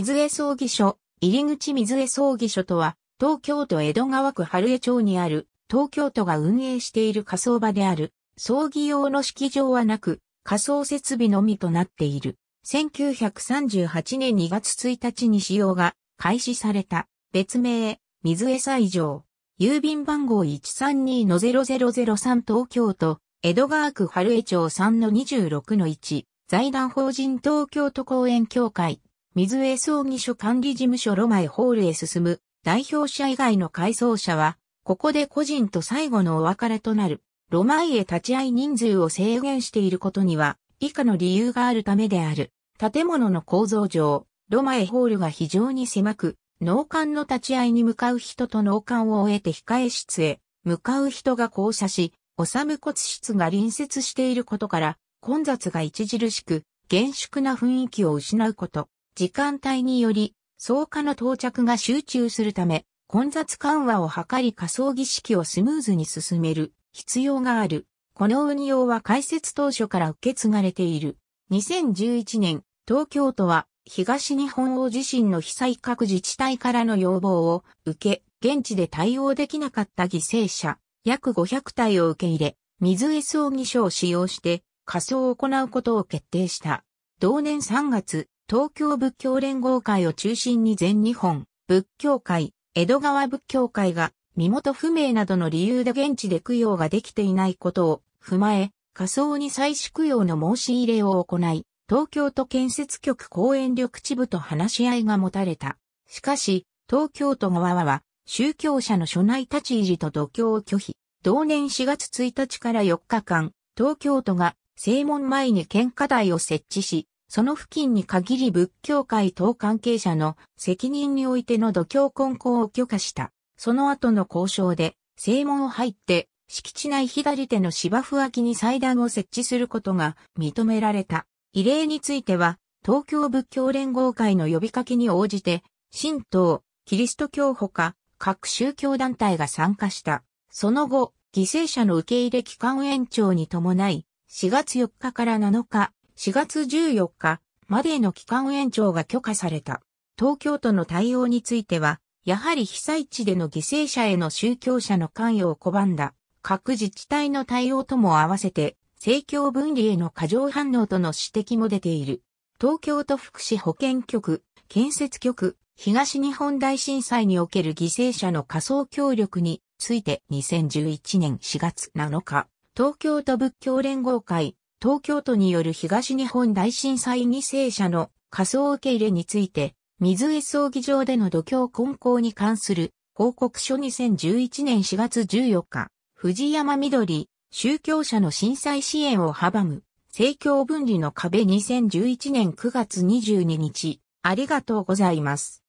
水江葬儀所、入口水江葬儀所とは、東京都江戸川区春江町にある、東京都が運営している火葬場である、葬儀用の式場はなく、火葬設備のみとなっている。1938年2月1日に使用が開始された、別名、水江斎場。郵便番号132-0003東京都、江戸川区春江町3-26-1、財団法人東京都公園協会、水江葬儀所管理事務所ロマエホールへ進む代表者以外の改装者は、ここで個人と最後のお別れとなる、ロマイへ立ち会い人数を制限していることには、以下の理由があるためである。建物の構造上、ロマエホールが非常に狭く、農館の立ち会いに向かう人と農館を終えて控え室へ、向かう人が交差し、治む骨室が隣接していることから、混雑が著しく、厳粛な雰囲気を失うこと。時間帯により、草加の到着が集中するため、混雑緩和を図り仮想儀式をスムーズに進める必要がある。この運用は開設当初から受け継がれている。2011年、東京都は東日本大地震の被災各自治体からの要望を受け、現地で対応できなかった犠牲者、約500体を受け入れ、水 S を儀所を使用して仮装を行うことを決定した。同年3月、東京仏教連合会を中心に全日本、仏教会、江戸川仏教会が身元不明などの理由で現地で供養ができていないことを踏まえ、仮想に再始供養の申し入れを行い、東京都建設局公園緑地部と話し合いが持たれた。しかし、東京都側は、宗教者の所内立ち入りと度胸を拒否。同年4月1日から4日間、東京都が正門前に献花台を設置し、その付近に限り仏教界等関係者の責任においての度胸根交を許可した。その後の交渉で、正門を入って、敷地内左手の芝生脇に祭壇を設置することが認められた。異例については、東京仏教連合会の呼びかけに応じて、神道、キリスト教ほか、各宗教団体が参加した。その後、犠牲者の受け入れ期間延長に伴い、4月4日から7日、4月14日までの期間延長が許可された。東京都の対応については、やはり被災地での犠牲者への宗教者の関与を拒んだ各自治体の対応とも合わせて、政教分離への過剰反応との指摘も出ている。東京都福祉保健局、建設局、東日本大震災における犠牲者の仮想協力について2011年4月7日、東京都仏教連合会東京都による東日本大震災犠牲者の仮想受け入れについて、水江葬儀場での土俵混交に関する報告書2011年4月14日、藤山緑、宗教者の震災支援を阻む、政教分離の壁2011年9月22日、ありがとうございます。